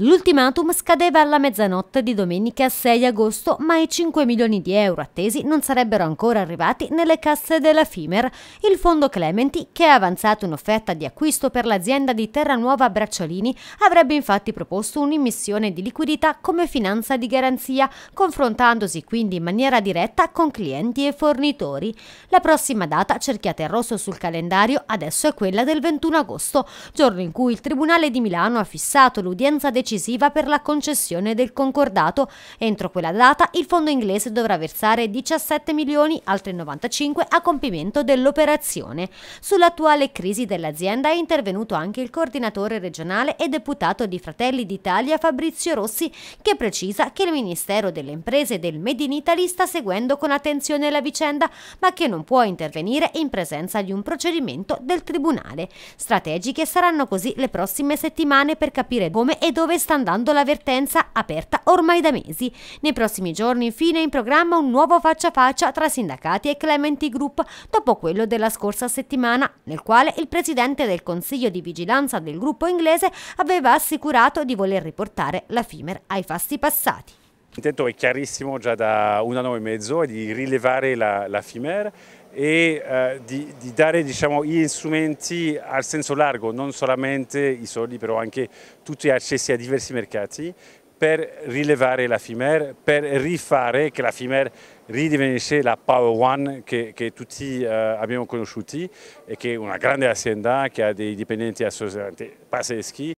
L'ultimatum scadeva alla mezzanotte di domenica 6 agosto, ma i 5 milioni di euro attesi non sarebbero ancora arrivati nelle casse della FIMER, il fondo Clementi, che ha avanzato un'offerta di acquisto per l'azienda di Terranuova Bracciolini, avrebbe infatti proposto un'immissione di liquidità come finanza di garanzia, confrontandosi quindi in maniera diretta con clienti e fornitori. La prossima data cerchiate il rosso sul calendario adesso è quella del 21 agosto, giorno in cui il Tribunale di Milano ha fissato l'udienza decisiva decisiva per la concessione del concordato. Entro quella data il fondo inglese dovrà versare 17 milioni, altri 95 a compimento dell'operazione. Sull'attuale crisi dell'azienda è intervenuto anche il coordinatore regionale e deputato di Fratelli d'Italia Fabrizio Rossi che precisa che il Ministero delle Imprese e del Made in Italy sta seguendo con attenzione la vicenda ma che non può intervenire in presenza di un procedimento del Tribunale. Strategiche saranno così le prossime settimane per capire come e dove come sta andando l'avvertenza aperta ormai da mesi. Nei prossimi giorni infine è in programma un nuovo faccia a faccia tra sindacati e Clementi Group dopo quello della scorsa settimana nel quale il presidente del consiglio di vigilanza del gruppo inglese aveva assicurato di voler riportare la FIMER ai fasti passati. L'intento è chiarissimo già da un anno e mezzo, è di rilevare la, la FIMER e eh, di, di, dare diciamo, gli strumenti al senso largo, non solamente i soldi, però anche tutti gli accessi a diversi mercati per rilevare la FIMER, per rifare che la FIMER ridivenisce la Power One che, che tutti eh, abbiamo conosciuti e che è una grande azienda che ha dei dipendenti associati pazzeschi.